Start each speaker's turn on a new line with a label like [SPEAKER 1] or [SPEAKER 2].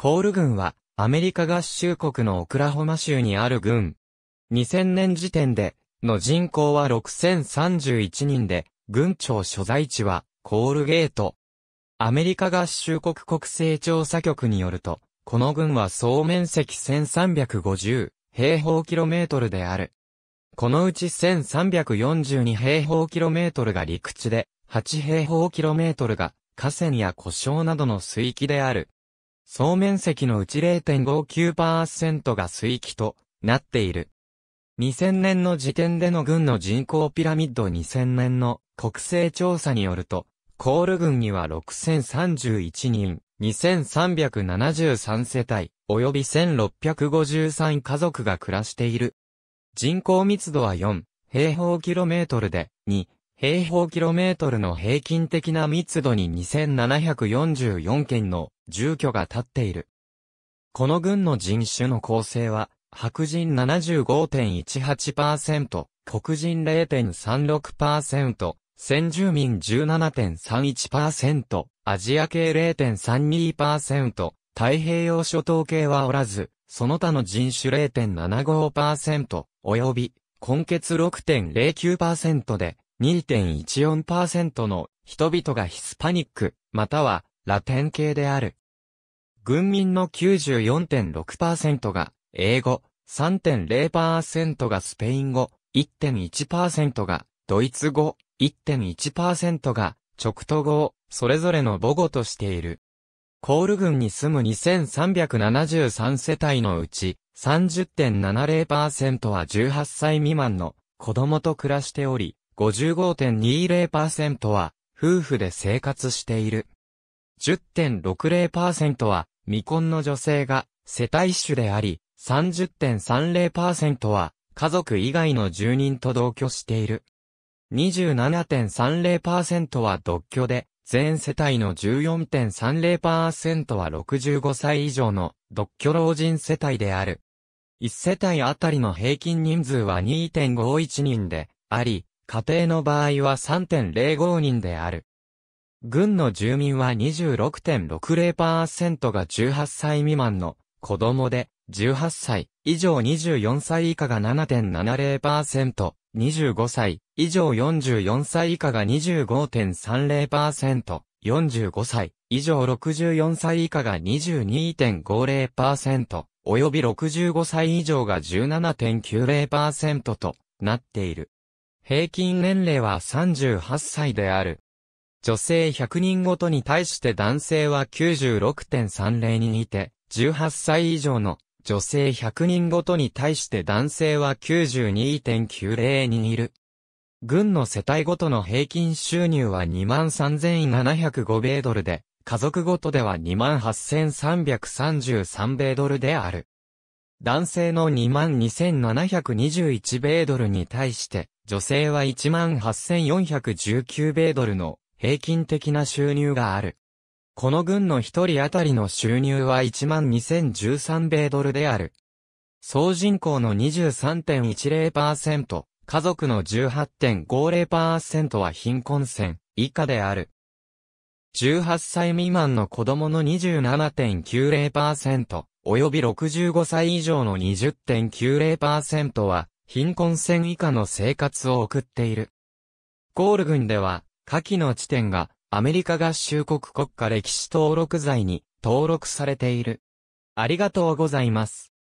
[SPEAKER 1] コール軍は、アメリカ合衆国のオクラホマ州にある軍。2000年時点で、の人口は6031人で、軍庁所在地は、コールゲート。アメリカ合衆国国勢調査局によると、この軍は総面積1350平方キロメートルである。このうち1342平方キロメートルが陸地で、8平方キロメートルが河川や湖沼などの水域である。総面積のうち0.59%が水域となっている。2000年の時点での軍の人口ピラミッド2000年の国勢調査によると、コール軍には6031人、2373世帯、及び1653家族が暮らしている。人口密度は4、平方キロメートルで、2、平方キロメートルの平均的な密度に2744件の住居が建っている。この郡の人種の構成は、白人75.18%、黒人0.36%、先住民17.31%、アジア系0.32%、太平洋諸島系はおらず、その他の人種0.75%、及び、根血6.09%で、2.14%の人々がヒスパニック、またはラテン系である。軍民の94.6%が英語、3.0%がスペイン語、1.1%がドイツ語、1.1%が直都語をそれぞれの母語としている。コール群に住む2373世帯のうち30.70%は18歳未満の子供と暮らしており、55.20%は、夫婦で生活している。10.60%は、未婚の女性が世帯主であり、30.30%は、家族以外の住人と同居している。27.30%は独居で、全世帯の14.30%は65歳以上の独居老人世帯である。1世帯あたりの平均人数は2.51人であり、家庭の場合は3.05人である。軍の住民は26.60%が18歳未満の子供で、18歳以上24歳以下が7.70%、25歳以上44歳以下が25.30%、45歳以上64歳以下が22.50%、及び65歳以上が17.90%となっている。平均年齢は38歳である。女性100人ごとに対して男性は96.30にいて、18歳以上の女性100人ごとに対して男性は92.90にいる。軍の世帯ごとの平均収入は23,705米ドルで、家族ごとでは28,333米ドルである。男性の22,721米ドルに対して、女性は18,419米ドルの平均的な収入がある。この軍の一人当たりの収入は12,013米ドルである。総人口の23.10%、家族の18.50%は貧困線以下である。18歳未満の子供の27.90%、及び65歳以上の20.90%は、貧困線以下の生活を送っている。ゴール群では、下記の地点がアメリカ合衆国国家歴史登録罪に登録されている。ありがとうございます。